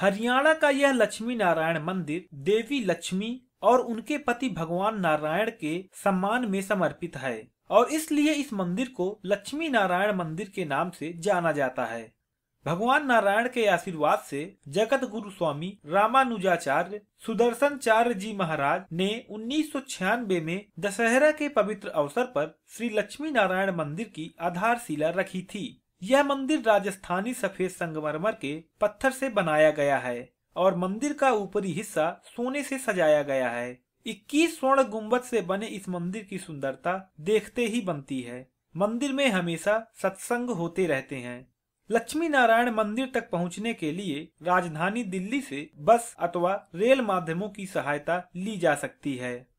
हरियाणा का यह लक्ष्मी नारायण मंदिर देवी लक्ष्मी और उनके पति भगवान नारायण के सम्मान में समर्पित है और इसलिए इस मंदिर को लक्ष्मी नारायण मंदिर के नाम से जाना जाता है भगवान नारायण के आशीर्वाद से जगत गुरु स्वामी रामानुजाचार्य सुदर्शनचार्य जी महाराज ने उन्नीस में दशहरा के पवित्र अवसर पर श्री लक्ष्मी नारायण मंदिर की आधारशिला रखी थी यह मंदिर राजस्थानी सफेद संगमरमर के पत्थर से बनाया गया है और मंदिर का ऊपरी हिस्सा सोने से सजाया गया है 21 स्वर्ण गुंबद से बने इस मंदिर की सुंदरता देखते ही बनती है मंदिर में हमेशा सत्संग होते रहते हैं लक्ष्मी नारायण मंदिर तक पहुंचने के लिए राजधानी दिल्ली से बस अथवा रेल माध्यमों की सहायता ली जा सकती है